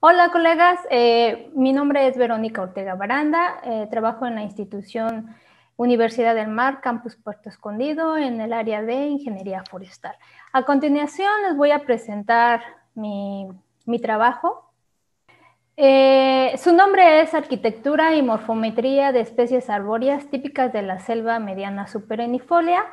Hola colegas, eh, mi nombre es Verónica Ortega Baranda, eh, trabajo en la institución Universidad del Mar, Campus Puerto Escondido, en el área de Ingeniería Forestal. A continuación les voy a presentar mi, trabajo. Eh, su nombre es Arquitectura y Morfometría de Especies Arbóreas Típicas de la Selva Mediana Superenifolia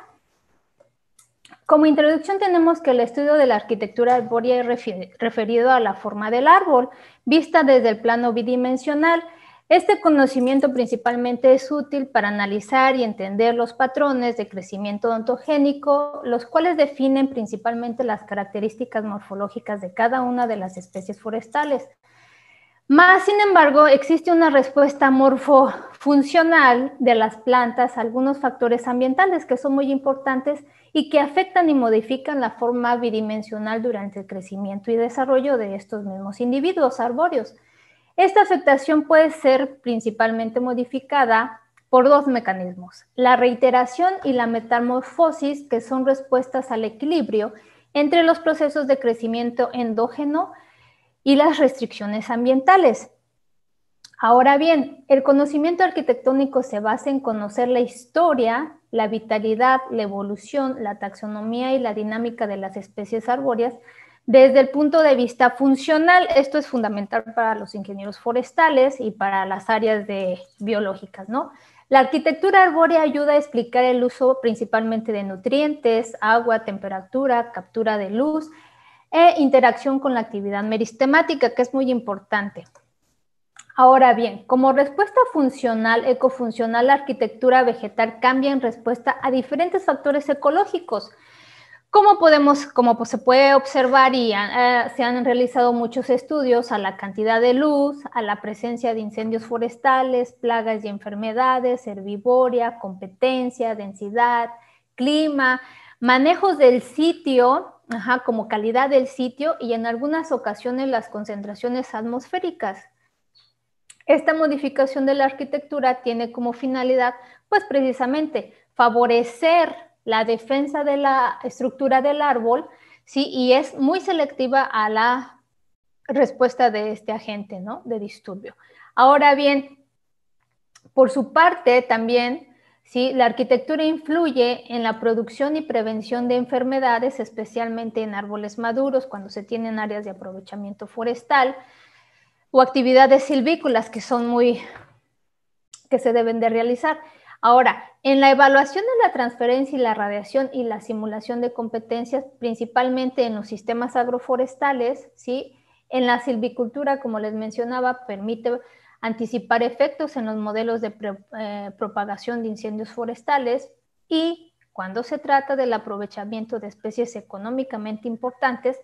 como introducción tenemos que el estudio de la arquitectura arbórea es referido a la forma del árbol, vista desde el plano bidimensional. Este conocimiento principalmente es útil para analizar y entender los patrones de crecimiento ontogénico, los cuales definen principalmente las características morfológicas de cada una de las especies forestales. Más, sin embargo, existe una respuesta morfofuncional de las plantas a algunos factores ambientales que son muy importantes y que afectan y modifican la forma bidimensional durante el crecimiento y desarrollo de estos mismos individuos arbóreos. Esta afectación puede ser principalmente modificada por dos mecanismos, la reiteración y la metamorfosis, que son respuestas al equilibrio entre los procesos de crecimiento endógeno, y las restricciones ambientales. Ahora bien, el conocimiento arquitectónico se basa en conocer la historia, la vitalidad, la evolución, la taxonomía y la dinámica de las especies arbóreas desde el punto de vista funcional. Esto es fundamental para los ingenieros forestales y para las áreas de biológicas, ¿no? La arquitectura arbórea ayuda a explicar el uso principalmente de nutrientes, agua, temperatura, captura de luz, e interacción con la actividad meristemática, que es muy importante. Ahora bien, como respuesta funcional, ecofuncional, la arquitectura vegetal cambia en respuesta a diferentes factores ecológicos. Como podemos, como pues, se puede observar y ah, ah, se han realizado muchos estudios a la cantidad de luz, a la presencia de incendios forestales, plagas y enfermedades, herbivoria, competencia, densidad, clima, manejos del sitio, Ajá, como calidad del sitio y en algunas ocasiones las concentraciones atmosféricas. Esta modificación de la arquitectura tiene como finalidad, pues precisamente, favorecer la defensa de la estructura del árbol, ¿sí? Y es muy selectiva a la respuesta de este agente, ¿no? De disturbio. Ahora bien, por su parte también, ¿sí? La arquitectura influye en la producción y prevención de enfermedades, especialmente en árboles maduros, cuando se tienen áreas de aprovechamiento forestal o actividades silvícolas que son muy que se deben de realizar. Ahora, en la evaluación de la transferencia y la radiación y la simulación de competencias, principalmente en los sistemas agroforestales, ¿sí? En la silvicultura, como les mencionaba, permite anticipar efectos en los modelos de eh, propagación de incendios forestales y, cuando se trata del aprovechamiento de especies económicamente importantes,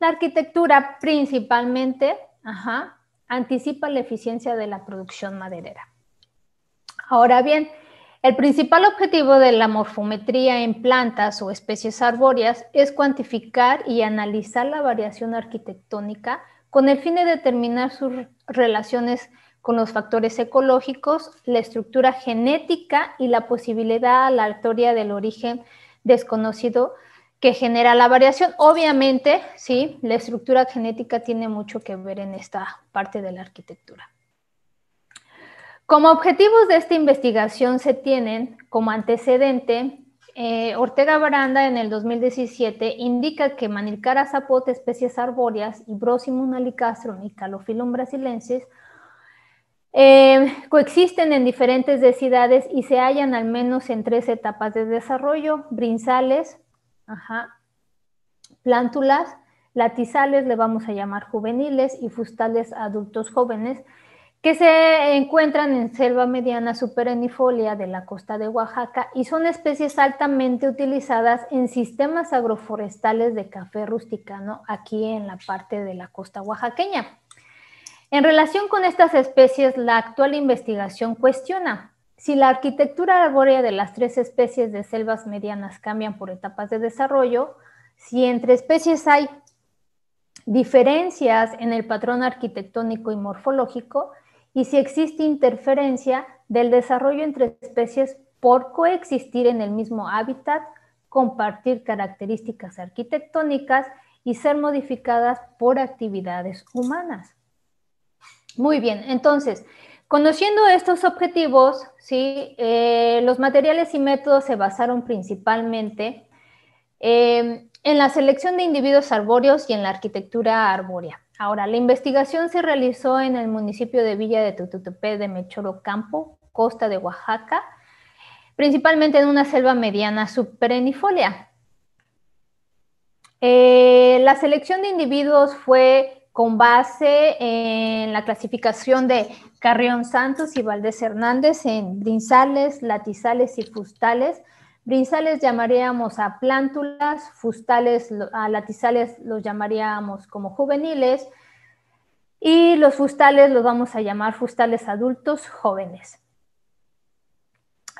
la arquitectura principalmente anticipa la eficiencia de la producción maderera. Ahora bien, el principal objetivo de la morfometría en plantas o especies arbóreas es cuantificar y analizar la variación arquitectónica con el fin de determinar sus relaciones con los factores ecológicos, la estructura genética y la posibilidad a la historia del origen desconocido que genera la variación. Obviamente, sí, la estructura genética tiene mucho que ver en esta parte de la arquitectura. Como objetivos de esta investigación se tienen como antecedente, eh, Ortega Baranda en el 2017 indica que Manilcara zapote, especies arbóreas y Brosimum alicastrum y Calophyllum brasilensis Em, coexisten en diferentes densidades y se hallan al menos en tres etapas de desarrollo, brinzales, plántulas, latizales, le vamos a llamar juveniles, y fustales adultos jóvenes, que se encuentran en selva mediana superenifolia de la costa de Oaxaca y son especies altamente utilizadas en sistemas agroforestales de café rusticano aquí en la parte de la costa oaxaqueña. En relación con estas especies, la actual investigación cuestiona si la arquitectura arbórea de las tres especies de selvas medianas cambian por etapas de desarrollo, si entre especies hay diferencias en el patrón arquitectónico y morfológico y si existe interferencia del desarrollo entre especies por coexistir en el mismo hábitat, compartir características arquitectónicas y ser modificadas por actividades humanas. Muy bien, entonces, conociendo estos objetivos, ¿sí? Eh, los materiales y métodos se basaron principalmente eh, en la selección de individuos arbóreos y en la arquitectura arbórea. Ahora, la investigación se realizó en el municipio de Villa de Tututupé de Mechoro Campo, costa de Oaxaca, principalmente en una selva mediana superenifolia eh, la selección de individuos fue con base en la clasificación de Carrión Santos y Valdés Hernández en brinzales, latizales y fustales. Brinzales llamaríamos a plántulas, fustales a latizales los llamaríamos como juveniles y los fustales los vamos a llamar fustales adultos jóvenes.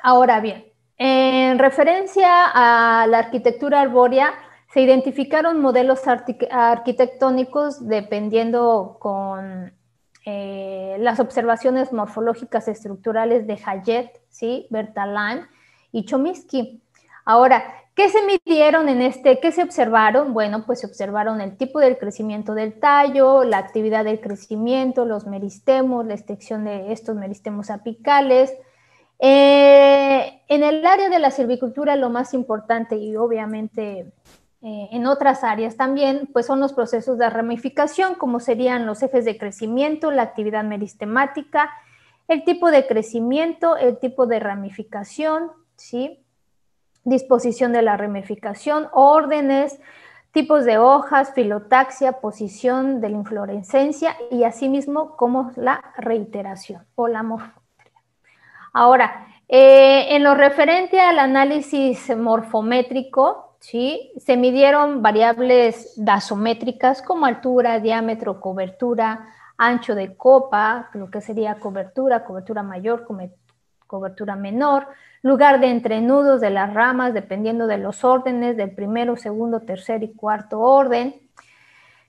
Ahora bien, en referencia a la arquitectura arbórea, se identificaron modelos arquitectónicos dependiendo con eh, las observaciones morfológicas estructurales de Hayet, ¿sí? Bertalan y Chomsky. Ahora, ¿qué se midieron en este? ¿Qué se observaron? Bueno, pues se observaron el tipo del crecimiento del tallo, la actividad del crecimiento, los meristemos, la extensión de estos meristemos apicales. Eh, en el área de la silvicultura, lo más importante y obviamente eh, en otras áreas también, pues son los procesos de ramificación, como serían los ejes de crecimiento, la actividad meristemática, el tipo de crecimiento, el tipo de ramificación, ¿sí? disposición de la ramificación, órdenes, tipos de hojas, filotaxia, posición de la inflorescencia y asimismo como la reiteración o la morfometría. Ahora, eh, en lo referente al análisis morfométrico, se midieron variables dasométricas como altura, diámetro, cobertura, ancho de copa, lo que sería cobertura, cobertura mayor, cobertura menor, lugar de entrenudos de las ramas, dependiendo de los órdenes del primero, segundo, tercer y cuarto orden.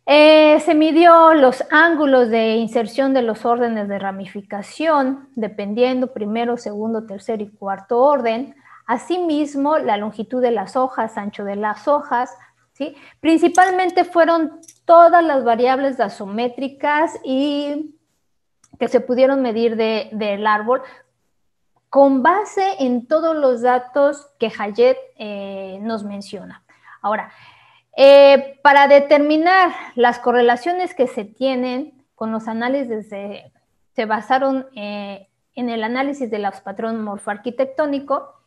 Eh, se midió los ángulos de inserción de los órdenes de ramificación, dependiendo primero, segundo, tercer y cuarto orden. Asimismo, la longitud de las hojas, ancho de las hojas, ¿sí? Principalmente fueron todas las variables asométricas y que se pudieron medir del árbol con base en todos los datos que Hayet eh, nos menciona. Ahora, eh, para determinar las correlaciones que se tienen con los análisis, se basaron eh, en el análisis de los morfo morfoarquitectónico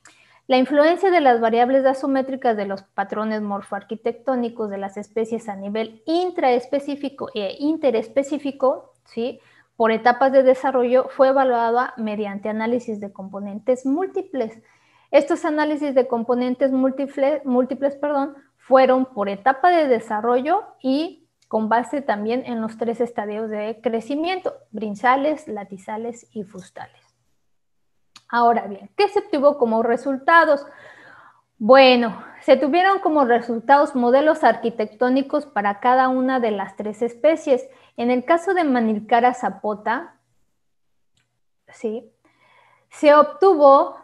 la influencia de las variables asométricas de los patrones morfoarquitectónicos de las especies a nivel intraespecífico e interespecífico, ¿sí? por etapas de desarrollo fue evaluada mediante análisis de componentes múltiples. Estos análisis de componentes múltiples, múltiples perdón, fueron por etapa de desarrollo y con base también en los tres estadios de crecimiento, brinzales, latizales y fustales. Ahora bien, ¿qué se obtuvo como resultados? Bueno, se tuvieron como resultados modelos arquitectónicos para cada una de las tres especies. En el caso de Manilcara zapota, ¿sí? se obtuvo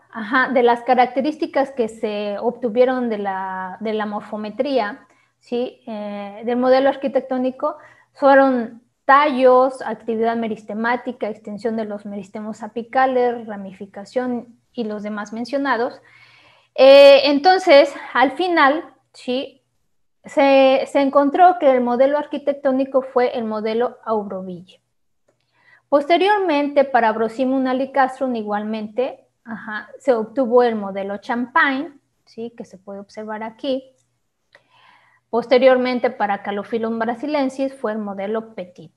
de las características que se obtuvieron de la, de la morfometría, ¿sí? Eh, del modelo arquitectónico, fueron tallos, actividad meristemática, extensión de los meristemos apicales, ramificación y los demás mencionados. Eh, entonces, al final, sí, se, encontró que el modelo arquitectónico fue el modelo Auroville. Posteriormente, para Brosimun alicastrum igualmente, se obtuvo el modelo Champagne, ¿sí? que se puede observar aquí, Posteriormente, para Calophyllum brasilensis fue el modelo Petit.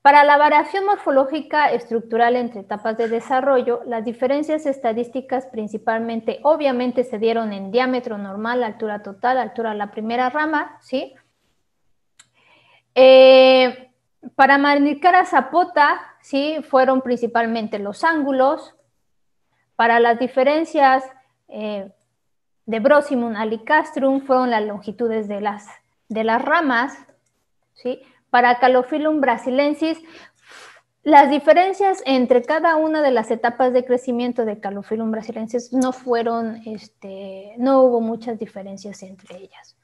Para la variación morfológica estructural entre etapas de desarrollo, las diferencias estadísticas principalmente, obviamente, se dieron en diámetro normal, altura total, altura de la primera rama, ¿sí? Eh, para Manicara Zapota, ¿sí? Fueron principalmente los ángulos. Para las diferencias eh, de Brosimum alicastrum fueron las longitudes de las, de las ramas. ¿sí? Para Calophyllum brasilensis, las diferencias entre cada una de las etapas de crecimiento de Calophyllum brasilensis no fueron, este, no hubo muchas diferencias entre ellas.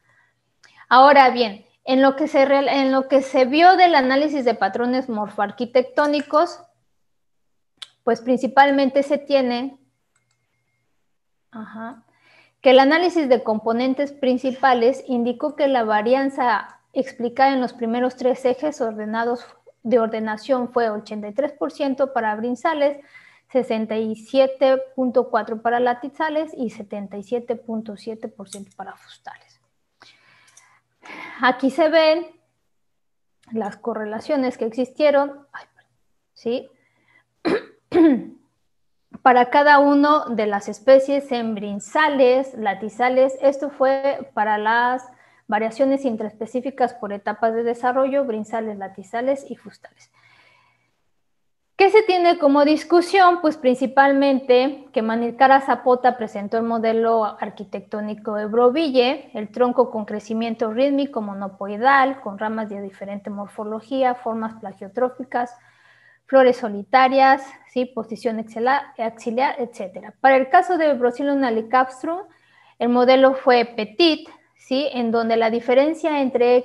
Ahora bien, en lo, que se, en lo que se vio del análisis de patrones morfoarquitectónicos, pues principalmente se tiene, ajá, que el análisis de componentes principales indicó que la varianza explicada en los primeros tres ejes ordenados de ordenación fue 83% para brinzales, 67.4% para Latizales y 77.7% para Fustales. Aquí se ven las correlaciones que existieron. ¿sí? para cada uno de las especies brinzales, latizales. Esto fue para las variaciones intraspecíficas por etapas de desarrollo, brinzales, latizales y fustales. ¿Qué se tiene como discusión? Pues principalmente que Manilcara Zapota presentó el modelo arquitectónico de Broville, el tronco con crecimiento rítmico monopoidal, con ramas de diferente morfología, formas plagiotróficas, flores solitarias, posición axilar, etc. Para el caso de brocilum alicapstrum, el modelo fue petit, en donde la diferencia entre,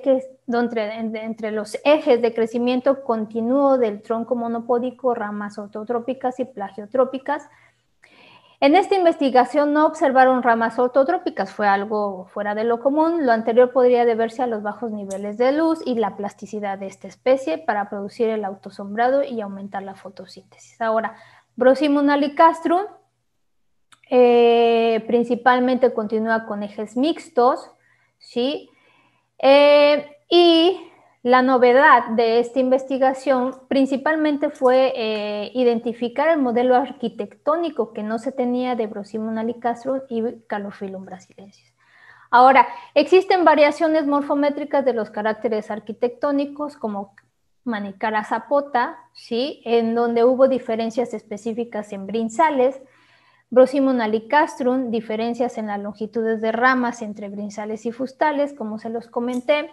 entre, entre los ejes de crecimiento continuo del tronco monopódico, ramas ortotrópicas y plagiotrópicas, en esta investigación no observaron ramas ortotrópicas, fue algo fuera de lo común. Lo anterior podría deberse a los bajos niveles de luz y la plasticidad de esta especie para producir el autosombrado y aumentar la fotosíntesis. Ahora, Brosimum alicastrum eh, principalmente continúa con ejes mixtos, ¿sí? Eh, y la novedad de esta investigación principalmente fue eh, identificar el modelo arquitectónico que no se tenía de Brosimum alicastrum y Calophyllum brasilensis. Ahora, existen variaciones morfométricas de los caracteres arquitectónicos como Manicara Zapota, ¿sí? en donde hubo diferencias específicas en brinzales, Brosimum alicastrum, diferencias en las longitudes de ramas entre brinzales y fustales, como se los comenté,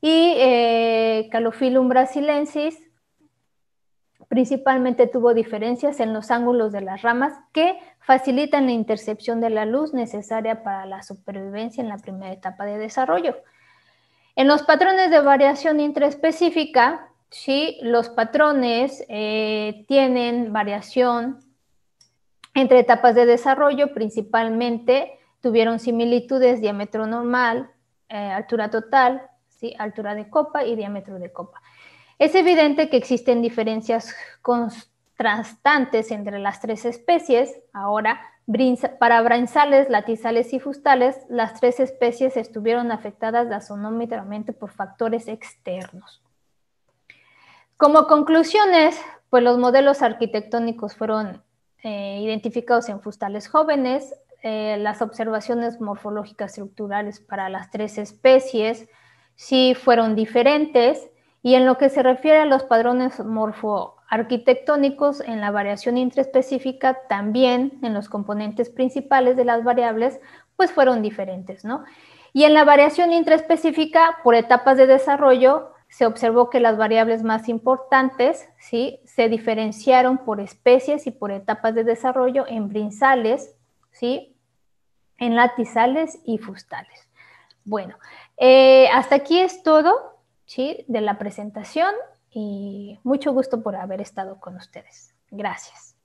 y eh, Calophyllum brasilensis principalmente tuvo diferencias en los ángulos de las ramas que facilitan la intercepción de la luz necesaria para la supervivencia en la primera etapa de desarrollo. En los patrones de variación intraspecífica, si los patrones eh, tienen variación entre etapas de desarrollo, principalmente tuvieron similitudes diámetro normal, eh, altura total, altura de copa y diámetro de copa. Es evidente que existen diferencias contrastantes entre las tres especies. Ahora, para brinzales, latizales y fustales, las tres especies estuvieron afectadas asonómicamente por factores externos. Como conclusiones, pues los modelos arquitectónicos fueron eh, identificados en fustales jóvenes, eh, las observaciones morfológicas estructurales para las tres especies, sí fueron diferentes y en lo que se refiere a los padrones morfo-arquitectónicos en la variación intraspecífica también en los componentes principales de las variables pues fueron diferentes, ¿no? Y en la variación intraspecífica por etapas de desarrollo se observó que las variables más importantes, ¿sí? se diferenciaron por especies y por etapas de desarrollo en brinzales, ¿sí? en latizales y fustales. Bueno, eh, hasta aquí es todo de la presentación y mucho gusto por haber estado con ustedes. Gracias.